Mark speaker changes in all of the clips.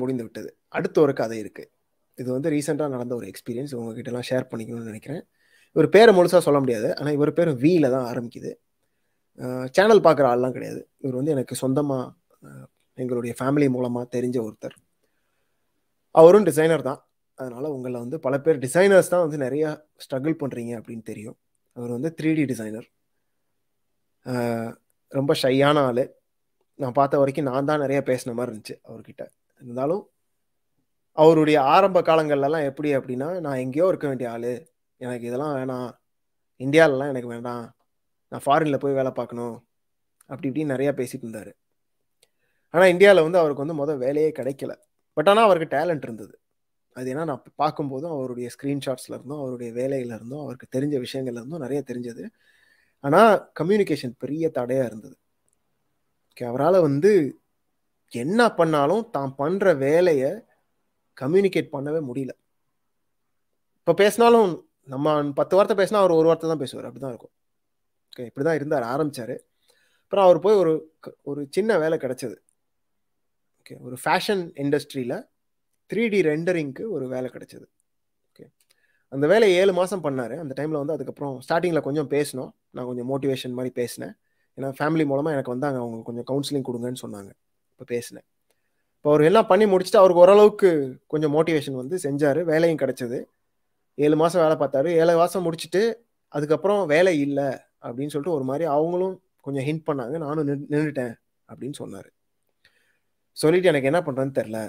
Speaker 1: முடிந்து விட்டது அடுத்த ஒரு கதை இருக்குது இது வந்து ரீசெண்டாக நடந்த ஒரு எக்ஸ்பீரியன்ஸ் எல்லாம் ஷேர் பண்ணிக்கணும்னு நினைக்கிறேன் இவர் பேரை முழுசாக சொல்ல முடியாது ஆனால் இவர் பேரும் வீல தான் ஆரம்பிக்குது சேனல் பார்க்குற ஆள்லாம் கிடையாது இவர் வந்து எனக்கு சொந்தமாக எங்களுடைய ஃபேமிலி மூலமாக தெரிஞ்ச ஒருத்தர் அவரும் டிசைனர் தான் அதனால் உங்களை வந்து பல பேர் டிசைனர்ஸ் தான் வந்து நிறையா ஸ்ட்ரகிள் பண்ணுறீங்க அப்படின்னு தெரியும் அவர் வந்து த்ரீ டி டிசைனர் ரொம்ப ஷையான ஆள் நான் பார்த்த வரைக்கும் நான் தான் நிறையா பேசின மாதிரி இருந்துச்சு அவர்கிட்ட இருந்தாலும் அவருடைய ஆரம்ப காலங்கள்லாம் எப்படி அப்படின்னா நான் எங்கேயோ இருக்க வேண்டிய ஆள் எனக்கு இதெல்லாம் வேணாம் இந்தியாவிலலாம் எனக்கு வேண்டாம் நான் ஃபாரினில் போய் வேலை பார்க்கணும் அப்படி இப்படின்னு நிறையா பேசிகிட்டு இருந்தார் ஆனால் இந்தியாவில் வந்து அவருக்கு வந்து மொதல் வேலையே கிடைக்கல பட் ஆனால் அவருக்கு டேலண்ட் இருந்தது அது ஏன்னா நான் பார்க்கும்போதும் அவருடைய ஸ்க்ரீன்ஷாட்ஸில் இருந்தும் அவருடைய வேலையில இருந்தும் அவருக்கு தெரிஞ்ச விஷயங்கள்ல இருந்தும் நிறைய தெரிஞ்சது ஆனால் கம்யூனிகேஷன் பெரிய தடையாக இருந்தது ஓகே அவரால் வந்து என்ன பண்ணாலும் தான் பண்ற வேலையை கம்யூனிகேட் பண்ணவே முடியல இப்போ பேசினாலும் நம்ம பத்து வார்த்தை பேசினா அவர் ஒரு வார்த்தை தான் பேசுவார் அப்படிதான் இருக்கும் ஓகே இப்படி தான் இருந்தார் ஆரம்பிச்சாரு அப்புறம் அவர் போய் ஒரு ஒரு சின்ன வேலை கிடைச்சது ஓகே ஒரு ஃபேஷன் இண்டஸ்ட்ரியில் த்ரீ டி ரெண்டரிங்க்கு ஒரு வேலை கிடைச்சது ஓகே அந்த வேலையை ஏழு மாதம் பண்ணார் அந்த டைமில் வந்து அதுக்கப்புறம் ஸ்டார்டிங்கில் கொஞ்சம் பேசினோம் நான் கொஞ்சம் மோட்டிவேஷன் மாதிரி பேசினேன் ஏன்னா ஃபேமிலி மூலமாக எனக்கு வந்து அங்கே அவங்க கொஞ்சம் கவுன்சிலிங் கொடுங்கன்னு சொன்னாங்க இப்போ பேசினேன் இப்போ அவர் எல்லாம் பண்ணி முடிச்சுட்டு அவருக்கு ஓரளவுக்கு கொஞ்சம் மோட்டிவேஷன் வந்து செஞ்சார் வேலையும் கிடச்சிது ஏழு மாதம் வேலை பார்த்தாரு ஏழு மாதம் முடிச்சுட்டு அதுக்கப்புறம் வேலை இல்லை அப்படின்னு சொல்லிட்டு ஒரு மாதிரி அவங்களும் கொஞ்சம் ஹிண்ட் பண்ணாங்க நானும் நின்றுட்டேன் அப்படின்னு சொன்னார் சொல்லிட்டு எனக்கு என்ன பண்ணுறேன்னு தெரில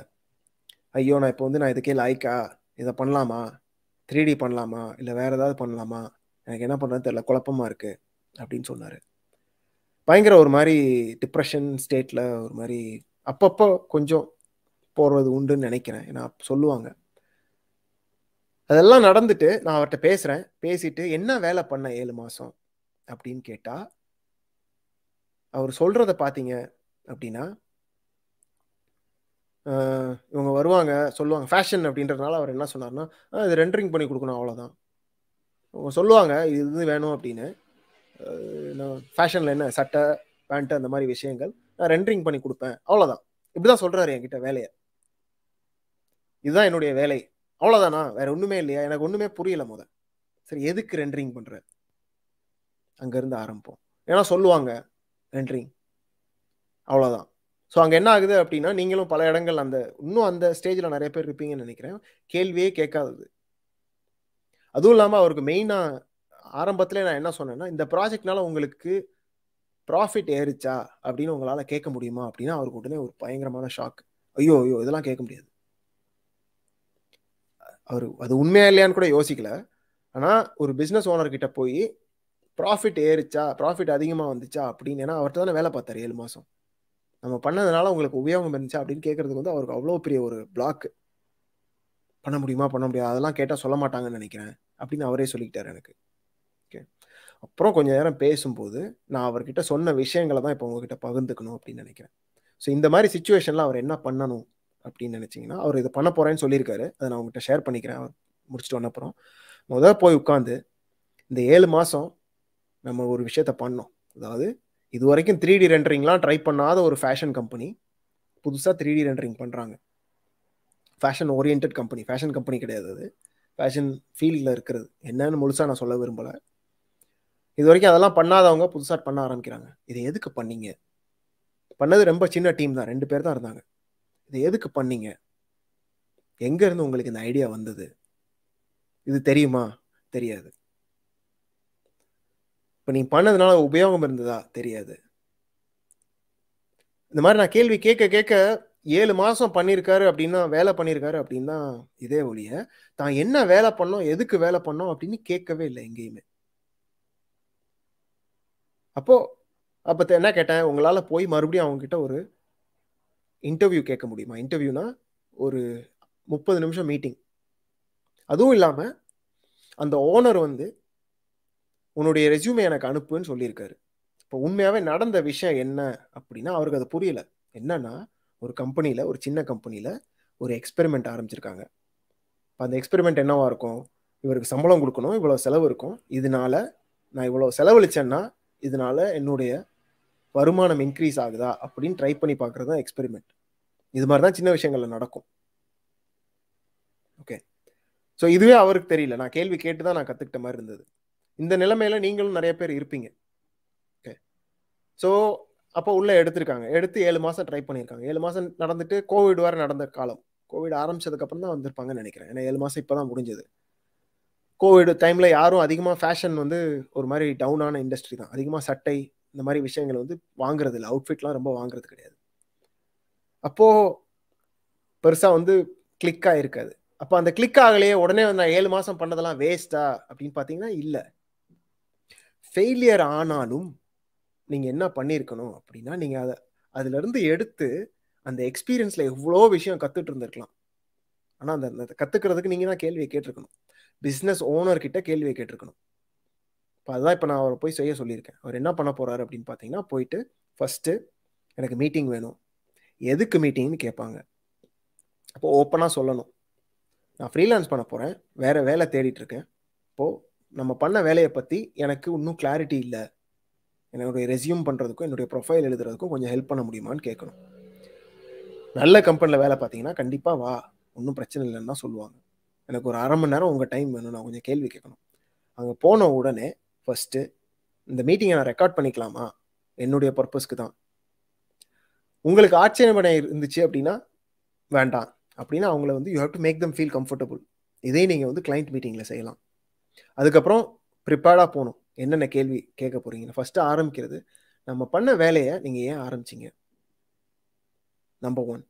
Speaker 1: ஐயோ நான் இப்போ வந்து நான் இதுக்கே லாய்க்கா இதை பண்ணலாமா த்ரீ டி பண்ணலாமா இல்லை வேறு ஏதாவது பண்ணலாமா எனக்கு என்ன பண்ணுறேன்னு தெரில குழப்பமாக இருக்குது அப்படின்னு சொன்னார் பயங்கர ஒரு மாதிரி டிப்ரெஷன் ஸ்டேட்டில் ஒரு மாதிரி அப்பப்போ கொஞ்சம் போகிறது உண்டுன்னு நினைக்கிறேன் ஏன்னா சொல்லுவாங்க அதெல்லாம் நடந்துட்டு நான் அவர்கிட்ட பேசுகிறேன் பேசிட்டு என்ன வேலை பண்ண ஏழு மாதம் அப்படின்னு கேட்டால் அவர் சொல்கிறத பார்த்தீங்க அப்படின்னா இவங்க வருவாங்க சொல்லுவாங்க ஃபேஷன் அப்படின்றதுனால அவர் என்ன சொன்னார்னா இது ரெண்டரிங் பண்ணி கொடுக்கணும் அவ்வளோதான் அவங்க சொல்லுவாங்க இது வேணும் அப்படின்னு ஃபேஷனில் என்ன சட்டை பேண்ட்டு அந்த மாதிரி விஷயங்கள் நான் ரெண்டரிங் பண்ணி கொடுப்பேன் அவ்வளோதான் இப்படி தான் சொல்கிறாரு என்கிட்ட வேலையை இதுதான் என்னுடைய வேலை அவ்வளோதானா வேற ஒன்றுமே இல்லையா எனக்கு ஒன்றுமே புரியல முத சரி எதுக்கு ரெண்டரிங் பண்ணுற அங்கேருந்து ஆரம்பிப்போம் ஏன்னா சொல்லுவாங்க ரெண்டரிங் அவ்வளோதான் ஸோ அங்கே என்ன ஆகுது அப்படின்னா நீங்களும் பல இடங்கள் அந்த இன்னும் அந்த ஸ்டேஜில் நிறைய பேர் இருப்பீங்கன்னு நினைக்கிறேன் கேள்வியே கேட்காதது அதுவும் இல்லாமல் அவருக்கு மெயினாக ஆரம்பத்தில் நான் என்ன சொன்னேன்னா இந்த ப்ராஜெக்ட்னால உங்களுக்கு ப்ராஃபிட் ஏறிச்சா அப்படின்னு உங்களால் கேட்க முடியுமா அப்படின்னா அவருக்கு உடனே ஒரு பயங்கரமான ஷாக் ஐயோ ஐயோ இதெல்லாம் கேட்க முடியாது அவர் அது உண்மையா இல்லையான்னு கூட யோசிக்கல ஆனால் ஒரு பிஸ்னஸ் ஓனர்கிட்ட போய் ப்ராஃபிட் ஏறிச்சா ப்ராஃபிட் அதிகமாக வந்துச்சா அப்படின்னு ஏன்னா அவர்கிட்ட தானே வேலை பார்த்தாரு ஏழு மாதம் நம்ம பண்ணதுனால உங்களுக்கு உபயோகம் இருந்துச்சா அப்படின்னு கேட்கறதுக்கு வந்து அவருக்கு அவ்வளோ பெரிய ஒரு பிளாக் பண்ண முடியுமா பண்ண முடியாது அதெல்லாம் கேட்டால் சொல்ல மாட்டாங்கன்னு நினைக்கிறேன் அப்படின்னு அவரே சொல்லிக்கிட்டாரு எனக்கு ஓகே அப்புறம் கொஞ்ச நேரம் பேசும்போது நான் அவர்கிட்ட சொன்ன விஷயங்களை தான் இப்போ உங்ககிட்ட பகிர்ந்துக்கணும் அப்படின்னு நினைக்கிறேன் ஸோ இந்த மாதிரி சுச்சுவேஷனில் அவர் என்ன பண்ணணும் அப்படின்னு நினச்சிங்கன்னா அவர் இதை பண்ண போகிறேன்னு சொல்லியிருக்காரு அதை நான் உங்ககிட்ட ஷேர் பண்ணிக்கிறேன் அவர் முடிச்சுட்டு வந்த அப்புறம் முதல் போய் உட்காந்து இந்த ஏழு மாதம் நம்ம ஒரு விஷயத்த பண்ணோம் அதாவது இது வரைக்கும் த்ரீ டி ரெண்டரிங்லாம் ட்ரை பண்ணாத ஒரு ஃபேஷன் கம்பெனி புதுசாக த்ரீ டி ரெண்டரிங் பண்ணுறாங்க fashion orient company fashion company கிடையாது அது ஃபேஷன் ஃபீல்டில் இருக்கிறது என்னன்னு முழுசாக நான் சொல்ல விரும்பலை இது வரைக்கும் அதெல்லாம் பண்ணாதவங்க புதுசாக பண்ண ஆரம்பிக்கிறாங்க இதை எதுக்கு பண்ணீங்க பண்ணது ரொம்ப சின்ன டீம் தான் ரெண்டு பேர் தான் இருந்தாங்க இதை எதுக்கு பண்ணீங்க எங்கேருந்து உங்களுக்கு இந்த ஐடியா வந்தது இது தெரியுமா தெரியாது இப்போ நீங்கள் பண்ணதுனால உபயோகம் இருந்ததா தெரியாது இந்த மாதிரி நான் கேள்வி கேட்க கேட்க ஏழு மாதம் பண்ணியிருக்காரு அப்படின்னா வேலை பண்ணியிருக்காரு அப்படின்னா இதே ஒழிய தான் என்ன வேலை பண்ணோம் எதுக்கு வேலை பண்ணோம் அப்படின்னு கேட்கவே இல்லை எங்கேயுமே அப்போ அப்ப என்ன கேட்டேன் உங்களால் போய் மறுபடியும் அவங்க கிட்ட ஒரு இன்டர்வியூ கேட்க முடியுமா இன்டர்வியூனா ஒரு முப்பது நிமிஷம் மீட்டிங் அதுவும் இல்லாமல் அந்த ஓனர் வந்து உன்னுடைய ரெசியூமே எனக்கு அனுப்புன்னு சொல்லியிருக்காரு இப்போ உண்மையாகவே நடந்த விஷயம் என்ன அப்படின்னா அவருக்கு அது புரியல என்னன்னா ஒரு கம்பெனியில் ஒரு சின்ன கம்பெனியில் ஒரு எக்ஸ்பெரிமெண்ட் ஆரம்பிச்சிருக்காங்க இப்போ அந்த எக்ஸ்பெரிமெண்ட் என்னவாக இருக்கும் இவருக்கு சம்பளம் கொடுக்கணும் இவ்வளோ செலவு இருக்கும் இதனால நான் இவ்வளோ செலவழிச்சேன்னா இதனால என்னுடைய வருமானம் இன்க்ரீஸ் ஆகுதா அப்படின்னு ட்ரை பண்ணி பார்க்குறது தான் எக்ஸ்பெரிமெண்ட் இது மாதிரி தான் சின்ன விஷயங்களில் நடக்கும் ஓகே ஸோ இதுவே அவருக்கு தெரியல நான் கேள்வி கேட்டு தான் நான் கற்றுக்கிட்ட மாதிரி இருந்தது இந்த நிலைமையில நீங்களும் நிறைய பேர் இருப்பீங்க ஓகே ஸோ அப்போ உள்ளே எடுத்திருக்காங்க எடுத்து ஏழு மாதம் ட்ரை பண்ணியிருக்காங்க ஏழு மாதம் நடந்துட்டு கோவிட் வர நடந்த காலம் கோவிட் ஆரம்பிச்சதுக்கப்புறம் தான் வந்திருப்பாங்கன்னு நினைக்கிறேன் ஏன்னா ஏழு மாதம் இப்போ தான் முடிஞ்சது கோவிட் டைமில் யாரும் அதிகமாக ஃபேஷன் வந்து ஒரு மாதிரி டவுனான இண்டஸ்ட்ரி தான் அதிகமாக சட்டை இந்த மாதிரி விஷயங்கள் வந்து வாங்குறது இல்லை அவுட்ஃபிட்லாம் ரொம்ப வாங்குறது கிடையாது அப்போது பெருசாக வந்து கிளிக் ஆகிருக்காது அப்போ அந்த கிளிக் ஆகலையே உடனே நான் ஏழு மாதம் பண்ணதெல்லாம் வேஸ்டா அப்படின்னு பார்த்தீங்கன்னா இல்லை ஃபெயிலியர் ஆனாலும் நீங்கள் என்ன பண்ணியிருக்கணும் அப்படின்னா நீங்கள் அதை அதுலேருந்து எடுத்து அந்த எக்ஸ்பீரியன்ஸில் எவ்வளோ விஷயம் கற்றுட்டு இருந்திருக்கலாம் ஆனால் அந்த கற்றுக்கிறதுக்கு நீங்கள் தான் கேள்வியை கேட்டிருக்கணும் பிஸ்னஸ் ஓனர் கிட்ட கேள்வியை கேட்டிருக்கணும் இப்போ அதுதான் இப்போ நான் அவரை போய் செய்ய சொல்லியிருக்கேன் அவர் என்ன பண்ண போகிறாரு அப்படின்னு பார்த்தீங்கன்னா போயிட்டு ஃபர்ஸ்ட் எனக்கு மீட்டிங் வேணும் எதுக்கு மீட்டிங்னு கேட்பாங்க அப்போ ஓப்பனாக சொல்லணும் நான் ஃப்ரீலான்ஸ் பண்ண போகிறேன் வேறு வேலை இருக்கேன் இப்போது நம்ம பண்ண வேலையை பற்றி எனக்கு இன்னும் கிளாரிட்டி இல்லை என்னுடைய ரெசியூம் பண்ணுறதுக்கும் என்னுடைய ப்ரொஃபைல் எழுதுறதுக்கும் கொஞ்சம் ஹெல்ப் பண்ண முடியுமான்னு கேட்கணும் நல்ல கம்பெனியில் வேலை பார்த்தீங்கன்னா கண்டிப்பாக வா ஒன்றும் பிரச்சனை இல்லைன்னு தான் சொல்லுவாங்க எனக்கு ஒரு அரை மணி நேரம் உங்கள் டைம் வேணும் நான் கொஞ்சம் கேள்வி கேட்கணும் அங்கே போன உடனே ஃபஸ்ட்டு இந்த மீட்டிங்கை நான் ரெக்கார்ட் பண்ணிக்கலாமா என்னுடைய பர்பஸ்க்கு தான் உங்களுக்கு ஆச்சரியப்பட இருந்துச்சு அப்படின்னா வேண்டாம் அப்படின்னா அவங்கள வந்து you have to make them feel comfortable இதே நீங்கள் வந்து கிளைண்ட் மீட்டிங்கில் செய்யலாம் அதுக்கப்புறம் ப்ரிப்பேர்டாக போகணும் என்னென்ன கேள்வி கேட்க போகிறீங்க ஃபஸ்ட்டு ஆரம்பிக்கிறது நம்ம பண்ண வேலையை நீங்கள் ஏன் ஆரம்பிச்சிங்க நம்பர் ஒன்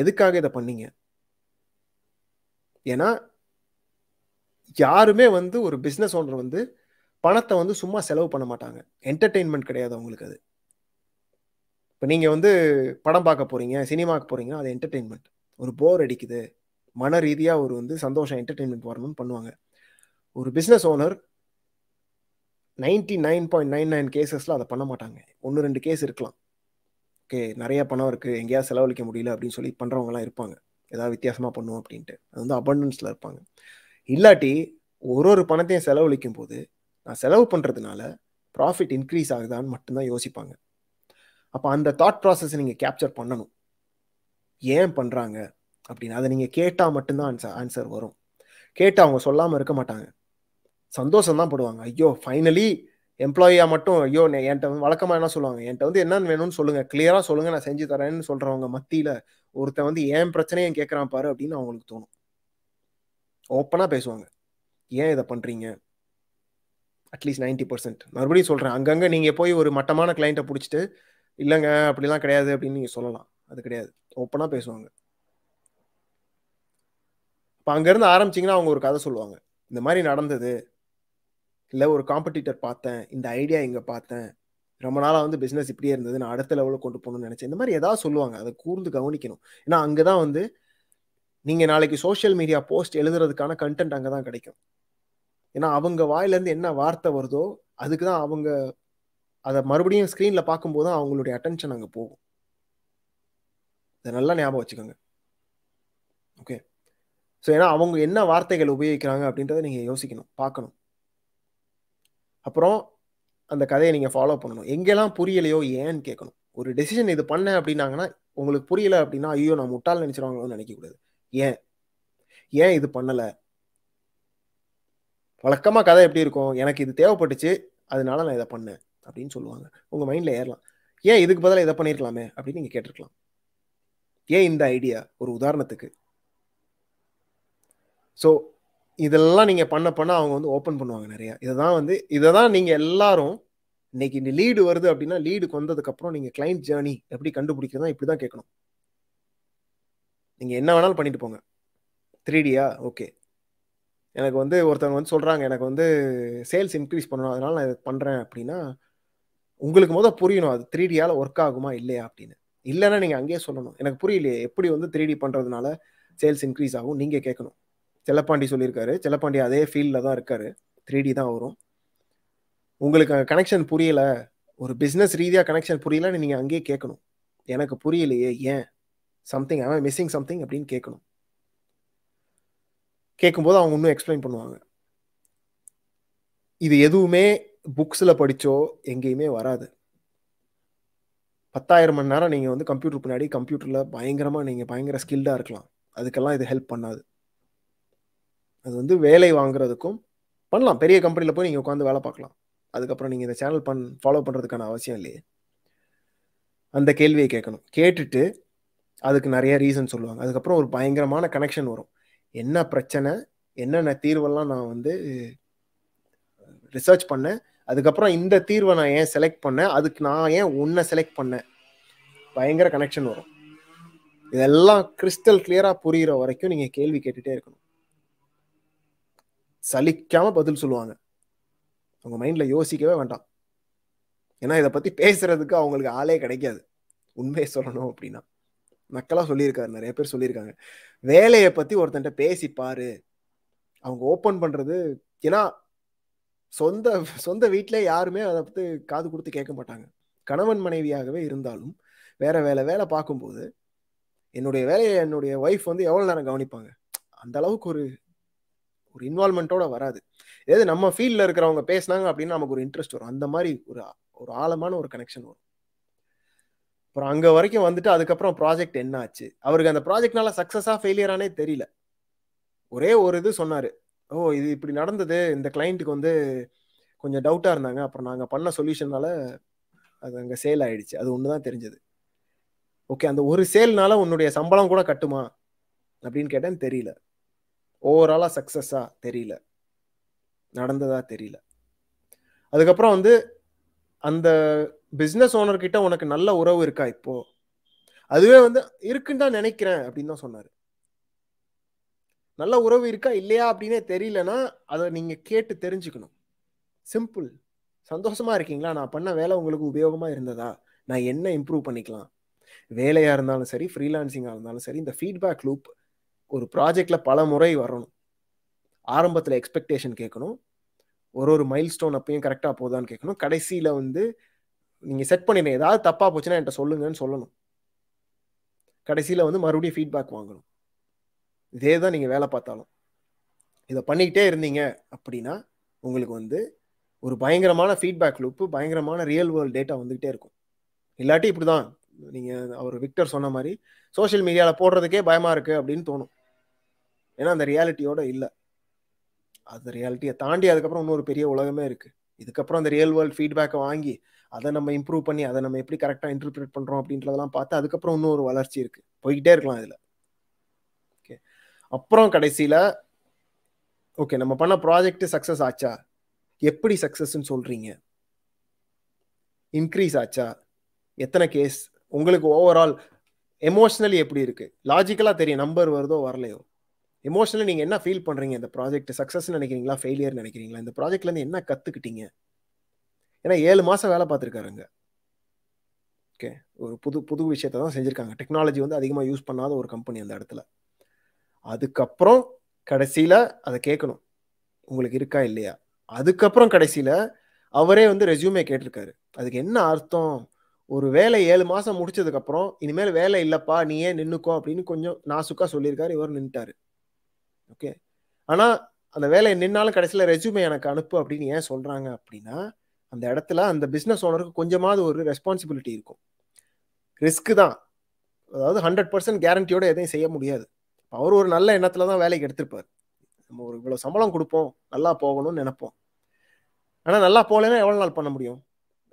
Speaker 1: எதுக்காக இதை பண்ணீங்க ஏன்னா யாருமே வந்து ஒரு பிஸ்னஸ் ஓனர் வந்து பணத்தை வந்து சும்மா செலவு பண்ண மாட்டாங்க என்டர்டெயின்மெண்ட் கிடையாது அவங்களுக்கு அது இப்போ நீங்கள் வந்து படம் பார்க்க போகிறீங்க சினிமாவுக்கு போகிறீங்கன்னா அது என்டர்டெயின்மெண்ட் ஒரு போர் அடிக்குது மன ரீதியாக ஒரு வந்து சந்தோஷம் என்டர்டெயின்மெண்ட் வரணும்னு பண்ணுவாங்க ஒரு business owner ninety nine point nine nine கேசஸில் அதை பண்ண மாட்டாங்க ஒன்று ரெண்டு கேஸ் இருக்கலாம் ஓகே நிறைய பணம் இருக்குது எங்கேயாவது செலவழிக்க முடியல அப்படின்னு சொல்லி பண்ணுறவங்களாம் இருப்பாங்க ஏதாவது வித்தியாசமாக பண்ணுவோம் அப்படின்ட்டு அது வந்து அபண்டன்ஸில் இருப்பாங்க இல்லாட்டி ஒரு ஒரு பணத்தையும் செலவழிக்கும் போது நான் செலவு பண்ணுறதுனால ப்ராஃபிட் இன்க்ரீஸ் ஆகுதான்னு மட்டும்தான் யோசிப்பாங்க அப்போ அந்த தாட் ப்ராசஸை நீங்கள் கேப்சர் பண்ணணும் ஏன் பண்ணுறாங்க அப்படின்னு அதை நீங்கள் கேட்டால் மட்டும்தான் ஆன்சர் ஆன்சர் வரும் கேட்டு அவங்க சொல்லாமல் இருக்க மாட்டாங்க சந்தோஷம் தான் போடுவாங்க ஐயோ ஃபைனலி எம்ப்ளாயியாக மட்டும் ஐயோ என்கிட்ட வழக்கமாக என்ன சொல்லுவாங்க என்கிட்ட வந்து என்னென்னு வேணும்னு சொல்லுங்கள் கிளியராக சொல்லுங்கள் நான் செஞ்சு தரேன்னு சொல்கிறவங்க மத்தியில் ஒருத்தன் வந்து ஏன் பிரச்சனையும் கேட்குறான் பாரு அப்படின்னு அவங்களுக்கு தோணும் ஓப்பனாக பேசுவாங்க ஏன் இதை பண்ணுறீங்க அட்லீஸ்ட் நைன்டி பர்சன்ட் மறுபடியும் சொல்கிறேன் அங்கங்கே நீங்கள் போய் ஒரு மட்டமான கிளைண்ட்டை பிடிச்சிட்டு இல்லைங்க அப்படிலாம் கிடையாது அப்படின்னு நீங்கள் சொல்லலாம் அது கிடையாது ஓப்பனாக பேசுவாங்க இப்போ அங்கேருந்து ஆரம்பிச்சிங்கன்னா அவங்க ஒரு கதை சொல்லுவாங்க இந்த மாதிரி நடந்தது இல்லை ஒரு காம்படிட்டர் பார்த்தேன் இந்த ஐடியா இங்கே பார்த்தேன் ரொம்ப நாளாக வந்து பிஸ்னஸ் இப்படியே இருந்தது நான் அடுத்த லெவலில் கொண்டு போகணும்னு நினச்சேன் இந்த மாதிரி ஏதாவது சொல்லுவாங்க அதை கூர்ந்து கவனிக்கணும் ஏன்னா அங்கே தான் வந்து நீங்கள் நாளைக்கு சோஷியல் மீடியா போஸ்ட் எழுதுறதுக்கான கண்டென்ட் அங்கே தான் கிடைக்கும் ஏன்னா அவங்க வாயிலேருந்து என்ன வார்த்தை வருதோ அதுக்கு தான் அவங்க அதை மறுபடியும் ஸ்க்ரீனில் பார்க்கும்போது அவங்களுடைய அட்டென்ஷன் அங்கே போகும் இதை நல்லா ஞாபகம் வச்சுக்கோங்க ஓகே ஸோ ஏன்னா அவங்க என்ன வார்த்தைகள் உபயோகிக்கிறாங்க அப்படின்றத நீங்கள் யோசிக்கணும் பார்க்கணும் அப்புறம் அந்த கதையை நீங்கள் ஃபாலோ பண்ணணும் எங்கெல்லாம் புரியலையோ ஏன்னு கேட்கணும் ஒரு டெசிஷன் இது பண்ண அப்படின்னாங்கன்னா உங்களுக்கு புரியல அப்படின்னா ஐயோ நான் முட்டால் நினச்சிருவாங்களோன்னு நினைக்கக்கூடாது ஏன் ஏன் இது பண்ணலை வழக்கமாக கதை எப்படி இருக்கும் எனக்கு இது தேவைப்பட்டுச்சு அதனால நான் இதை பண்ணேன் அப்படின்னு சொல்லுவாங்க உங்கள் மைண்டில் ஏறலாம் ஏன் இதுக்கு பதிலாக இதை பண்ணியிருக்கலாமே அப்படின்னு நீங்கள் கேட்டிருக்கலாம் ஏன் இந்த ஐடியா ஒரு உதாரணத்துக்கு ஸோ இதெல்லாம் நீங்கள் பண்ண பண்ண அவங்க வந்து ஓப்பன் பண்ணுவாங்க நிறையா தான் வந்து இதை தான் நீங்கள் எல்லாரும் இன்னைக்கு இந்த லீடு வருது அப்படின்னா லீடுக்கு வந்ததுக்கப்புறம் நீங்கள் கிளைண்ட் ஜேர்னி எப்படி கண்டுபிடிக்கிறதா இப்படி தான் கேட்கணும் நீங்கள் என்ன வேணாலும் பண்ணிட்டு போங்க த்ரீடியா ஓகே எனக்கு வந்து ஒருத்தவங்க வந்து சொல்கிறாங்க எனக்கு வந்து சேல்ஸ் இன்க்ரீஸ் பண்ணணும் அதனால நான் இதை பண்ணுறேன் அப்படின்னா உங்களுக்கு மொதல் புரியணும் அது த்ரீ ஒர்க் ஆகுமா இல்லையா அப்படின்னு இல்லைன்னா நீங்கள் அங்கேயே சொல்லணும் எனக்கு புரியலையே எப்படி வந்து த்ரீ பண்ணுறதுனால சேல்ஸ் இன்க்ரீஸ் ஆகும் நீங்கள் கேட்கணும் செல்லப்பாண்டி சொல்லியிருக்காரு செல்லப்பாண்டி அதே ஃபீல்டில் தான் இருக்காரு த்ரீ டி தான் வரும் உங்களுக்கு கனெக்ஷன் புரியலை ஒரு பிஸ்னஸ் ரீதியாக கனெக்ஷன் புரியலன்னு நீங்கள் அங்கேயே கேட்கணும் எனக்கு புரியலையே ஏன் சம்திங் அவன் மிஸ்ஸிங் சம்திங் அப்படின்னு கேட்கணும் கேட்கும்போது அவங்க இன்னும் எக்ஸ்பிளைன் பண்ணுவாங்க இது எதுவுமே புக்ஸில் படித்தோ எங்கேயுமே வராது பத்தாயிரம் மணி நேரம் நீங்கள் வந்து கம்ப்யூட்டர் பின்னாடி கம்ப்யூட்டரில் பயங்கரமாக நீங்கள் பயங்கர ஸ்கில்டாக இருக்கலாம் அதுக்கெல்லாம் இது ஹெல்ப் பண்ணாது அது வந்து வேலை வாங்குறதுக்கும் பண்ணலாம் பெரிய கம்பெனியில் போய் நீங்கள் உட்காந்து வேலை பார்க்கலாம் அதுக்கப்புறம் நீங்கள் இந்த சேனல் பண் ஃபாலோ பண்ணுறதுக்கான அவசியம் இல்லையே அந்த கேள்வியை கேட்கணும் கேட்டுட்டு அதுக்கு நிறைய ரீசன் சொல்லுவாங்க அதுக்கப்புறம் ஒரு பயங்கரமான கனெக்ஷன் வரும் என்ன பிரச்சனை என்னென்ன தீர்வெல்லாம் நான் வந்து ரிசர்ச் பண்ணேன் அதுக்கப்புறம் இந்த தீர்வை நான் ஏன் செலக்ட் பண்ணேன் அதுக்கு நான் ஏன் உன்னை செலக்ட் பண்ணேன் பயங்கர கனெக்ஷன் வரும் இதெல்லாம் கிறிஸ்டல் கிளியராக புரிகிற வரைக்கும் நீங்கள் கேள்வி கேட்டுகிட்டே இருக்கணும் சலிக்காம பதில் சொல்லுவாங்க அவங்க மைண்ட்ல யோசிக்கவே வேண்டாம் ஏன்னா இதை பத்தி பேசுறதுக்கு அவங்களுக்கு ஆளே கிடைக்காது உண்மையை சொல்லணும் அப்படின்னா மக்களாக சொல்லியிருக்காரு நிறைய பேர் சொல்லியிருக்காங்க வேலையை பத்தி ஒருத்தன் பேசி பாரு அவங்க ஓப்பன் பண்றது ஏன்னா சொந்த சொந்த வீட்டிலே யாருமே அதை பற்றி காது கொடுத்து கேட்க மாட்டாங்க கணவன் மனைவியாகவே இருந்தாலும் வேற வேலை வேலை பார்க்கும்போது என்னுடைய வேலையை என்னுடைய ஒய்ஃப் வந்து எவ்வளோ நேரம் கவனிப்பாங்க அந்த அளவுக்கு ஒரு ஒரு இன்வால்மெண்ட்டோட வராது ஏதாவது நம்ம ஃபீல்டில் இருக்கிறவங்க பேசினாங்க அப்படின்னு நமக்கு ஒரு இன்ட்ரெஸ்ட் வரும் அந்த மாதிரி ஒரு ஒரு ஆழமான ஒரு கனெக்ஷன் வரும் அப்புறம் அங்கே வரைக்கும் வந்துட்டு அதுக்கப்புறம் ப்ராஜெக்ட் என்ன ஆச்சு அவருக்கு அந்த ப்ராஜெக்ட்னால சக்ஸஸாக ஃபெயிலியரானே தெரியல ஒரே ஒரு இது சொன்னார் ஓ இது இப்படி நடந்தது இந்த கிளைண்ட்டுக்கு வந்து கொஞ்சம் டவுட்டாக இருந்தாங்க அப்புறம் நாங்கள் பண்ண சொல்யூஷனால அது அங்கே சேல் ஆயிடுச்சு அது ஒன்று தான் தெரிஞ்சது ஓகே அந்த ஒரு சேல்னால உன்னுடைய சம்பளம் கூட கட்டுமா அப்படின்னு கேட்டேன்னு தெரியல ஓவராலாக சக்ஸஸாக தெரியல நடந்ததாக தெரியல அதுக்கப்புறம் வந்து அந்த பிஸ்னஸ் ஓனர்கிட்ட உனக்கு நல்ல உறவு இருக்கா இப்போ அதுவே வந்து இருக்குன்னு தான் நினைக்கிறேன் அப்படின்னு தான் சொன்னார் நல்ல உறவு இருக்கா இல்லையா அப்படின்னே தெரியலன்னா அதை நீங்கள் கேட்டு தெரிஞ்சுக்கணும் சிம்பிள் சந்தோஷமா இருக்கீங்களா நான் பண்ண வேலை உங்களுக்கு உபயோகமாக இருந்ததா நான் என்ன இம்ப்ரூவ் பண்ணிக்கலாம் வேலையாக இருந்தாலும் சரி ஃப்ரீலான்சிங்காக இருந்தாலும் சரி இந்த ஃபீட்பேக் லூப் ஒரு ப்ராஜெக்டில் பல முறை வரணும் ஆரம்பத்தில் எக்ஸ்பெக்டேஷன் கேட்கணும் ஒரு ஒரு மைல் ஸ்டோன் அப்பயும் கரெக்டாக போதான்னு கேட்கணும் கடைசியில் வந்து நீங்கள் செட் பண்ணிடணும் ஏதாவது தப்பாக போச்சுன்னா என்கிட்ட சொல்லுங்கன்னு சொல்லணும் கடைசியில் வந்து மறுபடியும் ஃபீட்பேக் வாங்கணும் இதே தான் நீங்கள் வேலை பார்த்தாலும் இதை பண்ணிக்கிட்டே இருந்தீங்க அப்படின்னா உங்களுக்கு வந்து ஒரு பயங்கரமான ஃபீட்பேக் லூப்பு பயங்கரமான ரியல் வேர்ல்டு டேட்டா வந்துக்கிட்டே இருக்கும் இல்லாட்டி இப்படி தான் நீங்கள் அவர் விக்டர் சொன்ன மாதிரி சோஷியல் மீடியாவில் போடுறதுக்கே பயமாக இருக்குது அப்படின்னு தோணும் ஏன்னா அந்த ரியாலிட்டியோட இல்லை அந்த ரியாலிட்டியை தாண்டி அதுக்கப்புறம் இன்னொரு பெரிய உலகமே இருக்குது இதுக்கப்புறம் அந்த ரியல் வேர்ல்டு ஃபீட்பேக்கை வாங்கி அதை நம்ம இம்ப்ரூவ் பண்ணி அதை நம்ம எப்படி கரெக்டாக இன்டர்பிரேட் பண்ணுறோம் அப்படின்றதெல்லாம் பார்த்து அதுக்கப்புறம் இன்னும் ஒரு வளர்ச்சி இருக்குது போய்கிட்டே இருக்கலாம் இதில் ஓகே அப்புறம் கடைசியில் ஓகே நம்ம பண்ண ப்ராஜெக்ட் சக்ஸஸ் ஆச்சா எப்படி சக்ஸஸ்ன்னு சொல்கிறீங்க இன்க்ரீஸ் ஆச்சா எத்தனை கேஸ் உங்களுக்கு ஓவரால் எமோஷ்னலி எப்படி இருக்குது லாஜிக்கலாக தெரியும் நம்பர் வருதோ வரலையோ எமோஷனலி நீங்கள் என்ன ஃபீல் பண்ணுறீங்க இந்த ப்ராஜெக்ட் சக்ஸஸ் நினைக்கிறீங்களா ஃபெயிலியர் நினைக்கிறீங்களா இந்த இருந்து என்ன கற்றுக்கிட்டீங்க ஏன்னா ஏழு மாதம் வேலை பார்த்துருக்காருங்க ஓகே ஒரு புது புது விஷயத்த தான் செஞ்சுருக்காங்க டெக்னாலஜி வந்து அதிகமாக யூஸ் பண்ணாத ஒரு கம்பெனி அந்த இடத்துல அதுக்கப்புறம் கடைசியில் அதை கேட்கணும் உங்களுக்கு இருக்கா இல்லையா அதுக்கப்புறம் கடைசியில் அவரே வந்து ரெசியூமே கேட்டிருக்காரு அதுக்கு என்ன அர்த்தம் ஒரு வேலை ஏழு மாதம் முடிச்சதுக்கப்புறம் இனிமேல் வேலை இல்லைப்பா நீ ஏன் நின்றுக்கோ அப்படின்னு கொஞ்சம் நாசுக்காக சொல்லியிருக்காரு இவர் நின்றுட்டாரு ஓகே ஆனால் அந்த வேலை நின்னாலும் கடைசியில் ரெசியூமே எனக்கு அனுப்பு அப்படின்னு ஏன் சொல்கிறாங்க அப்படின்னா அந்த இடத்துல அந்த பிஸ்னஸ் ஓனருக்கு கொஞ்சமாவது ஒரு ரெஸ்பான்சிபிலிட்டி இருக்கும் ரிஸ்க்கு தான் அதாவது ஹண்ட்ரட் பர்சன்ட் கேரண்டியோடு எதையும் செய்ய முடியாது அவர் ஒரு நல்ல எண்ணத்தில் தான் வேலைக்கு எடுத்திருப்பார் நம்ம ஒரு இவ்வளோ சம்பளம் கொடுப்போம் நல்லா போகணும்னு நினைப்போம் ஆனால் நல்லா போகலன்னா எவ்வளோ நாள் பண்ண முடியும்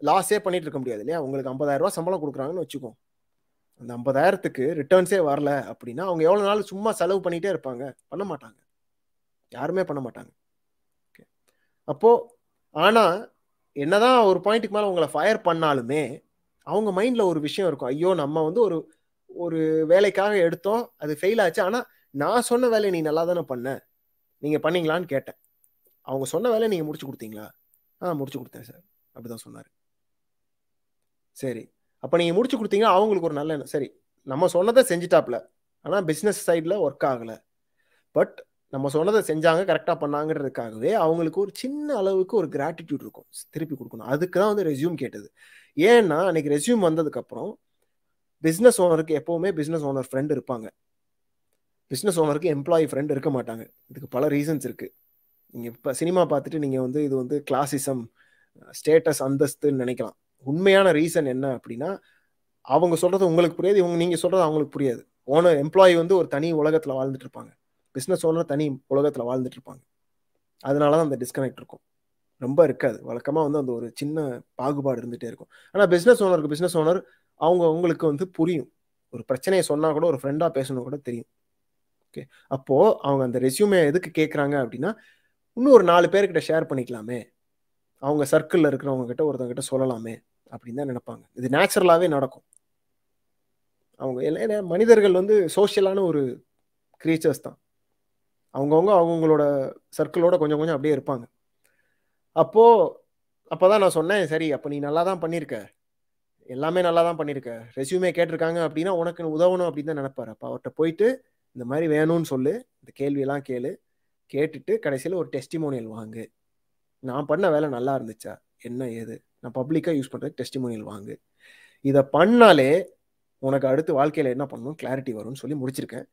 Speaker 1: லாஸே பண்ணிட்டு இருக்க முடியாது இல்லையா உங்களுக்கு ஐம்பதாயிரம் ரூபா சம்பளம் கொடுக்குறாங்கன்னு வச்சுக்கோம் அந்த ஐம்பதாயிரத்துக்கு ரிட்டர்ன்ஸே வரல அப்படின்னா அவங்க எவ்வளோ நாள் சும்மா செலவு பண்ணிகிட்டே இருப்பாங்க பண்ண மாட்டாங்க யாருமே பண்ண மாட்டாங்க ஓகே அப்போது ஆனால் என்னதான் ஒரு பாயிண்ட்டுக்கு மேலே உங்களை ஃபயர் பண்ணாலுமே அவங்க மைண்டில் ஒரு விஷயம் இருக்கும் ஐயோ நம்ம வந்து ஒரு ஒரு வேலைக்காக எடுத்தோம் அது ஃபெயில் ஆச்சு ஆனால் நான் சொன்ன வேலையை நீ நல்லா தானே பண்ண நீங்கள் பண்ணீங்களான்னு கேட்டேன் அவங்க சொன்ன வேலையை நீங்கள் முடிச்சு கொடுத்தீங்களா ஆ முடிச்சு கொடுத்தேன் சார் அப்படி தான் சொன்னார் சரி அப்போ நீங்கள் முடிச்சு கொடுத்தீங்கன்னா அவங்களுக்கு ஒரு நல்ல சரி நம்ம சொன்னதை செஞ்சுட்டாப்ல ஆனால் பிஸ்னஸ் சைடில் ஒர்க் ஆகலை பட் நம்ம சொன்னதை செஞ்சாங்க கரெக்டாக பண்ணாங்கன்றதுக்காகவே அவங்களுக்கு ஒரு சின்ன அளவுக்கு ஒரு கிராட்டிடியூட் இருக்கும் திருப்பி கொடுக்கணும் அதுக்கு தான் வந்து ரெசியூம் கேட்டது ஏன்னா அன்னைக்கு ரெசியூம் வந்ததுக்கப்புறம் பிஸ்னஸ் ஓனருக்கு எப்போவுமே பிஸ்னஸ் ஓனர் ஃப்ரெண்ட் இருப்பாங்க பிஸ்னஸ் ஓனருக்கு எம்ப்ளாயி ஃப்ரெண்ட் இருக்க மாட்டாங்க இதுக்கு பல ரீசன்ஸ் இருக்குது நீங்கள் இப்போ சினிமா பார்த்துட்டு நீங்கள் வந்து இது வந்து கிளாசிசம் ஸ்டேட்டஸ் அந்தஸ்துன்னு நினைக்கலாம் உண்மையான ரீசன் என்ன அப்படின்னா அவங்க சொல்றது உங்களுக்கு புரியாது இவங்க நீங்க சொல்றது அவங்களுக்கு புரியாது ஓனர் எம்ப்ளாயி வந்து ஒரு தனி உலகத்துல வாழ்ந்துட்டு இருப்பாங்க பிஸ்னஸ் ஓனர் தனி உலகத்துல வாழ்ந்துட்டு இருப்பாங்க அதனால தான் அந்த டிஸ்கனெக்ட் இருக்கும் ரொம்ப இருக்காது வழக்கமாக வந்து அந்த ஒரு சின்ன பாகுபாடு இருந்துகிட்டே இருக்கும் ஆனால் பிஸ்னஸ் ஓனருக்கு பிஸ்னஸ் ஓனர் அவங்க உங்களுக்கு வந்து புரியும் ஒரு பிரச்சனையை சொன்னால் கூட ஒரு ஃப்ரெண்டாக பேசணும் கூட தெரியும் ஓகே அப்போது அவங்க அந்த ரெசியூமே எதுக்கு கேட்குறாங்க அப்படின்னா இன்னும் ஒரு நாலு பேர்கிட்ட ஷேர் பண்ணிக்கலாமே அவங்க சர்க்கிளில் இருக்கிறவங்க கிட்ட ஒருத்தவங்க கிட்ட சொல்லலாமே அப்படின்னு தான் நினைப்பாங்க இது நேச்சுரலாகவே நடக்கும் அவங்க ஏன்னா மனிதர்கள் வந்து சோஷியலான ஒரு கிரியேச்சர்ஸ் தான் அவங்கவுங்க அவங்களோட சர்க்கிளோட கொஞ்சம் கொஞ்சம் அப்படியே இருப்பாங்க அப்போது அப்போ தான் நான் சொன்னேன் சரி அப்போ நீ நல்லா தான் பண்ணியிருக்க எல்லாமே நல்லா தான் பண்ணியிருக்க ரெசியூமே கேட்டிருக்காங்க அப்படின்னா உனக்கு உதவணும் அப்படின்னு தான் நினைப்பார் அப்போ அவர்கிட்ட போயிட்டு இந்த மாதிரி வேணும்னு சொல்லு இந்த கேள்வியெல்லாம் கேளு கேட்டுட்டு கடைசியில் ஒரு டெஸ்டிமோனியல் வாங்கு நான் பண்ண வேலை நல்லா இருந்துச்சா என்ன ஏது நான் பப்ளிக்காக யூஸ் பண்ணுறதுக்கு டெஸ்டிமோனியல் வாங்கு இதை பண்ணாலே உனக்கு அடுத்து வாழ்க்கையில் என்ன பண்ணணும் கிளாரிட்டி வரும்னு சொல்லி முடிச்சிருக்கேன்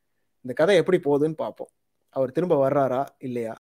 Speaker 1: இந்த கதை எப்படி போகுதுன்னு பார்ப்போம் அவர் திரும்ப வர்றாரா இல்லையா